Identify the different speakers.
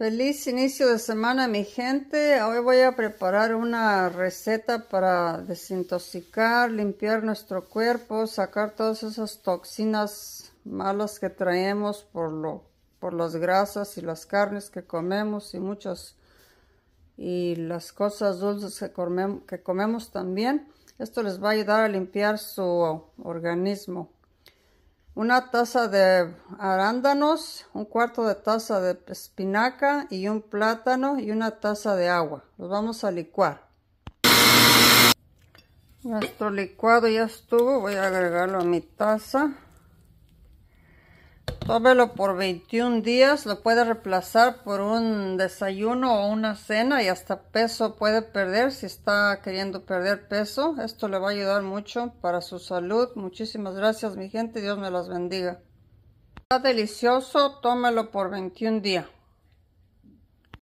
Speaker 1: Feliz inicio de semana mi gente. Hoy voy a preparar una receta para desintoxicar, limpiar nuestro cuerpo, sacar todas esas toxinas malas que traemos por, por las grasas y las carnes que comemos y muchas y las cosas dulces que comemos también. Esto les va a ayudar a limpiar su organismo una taza de arándanos, un cuarto de taza de espinaca y un plátano y una taza de agua. Los vamos a licuar. Nuestro licuado ya estuvo, voy a agregarlo a mi taza. Tómelo por 21 días, lo puede reemplazar por un desayuno o una cena y hasta peso puede perder si está queriendo perder peso. Esto le va a ayudar mucho para su salud. Muchísimas gracias mi gente, Dios me las bendiga. Está delicioso, tómelo por 21 días.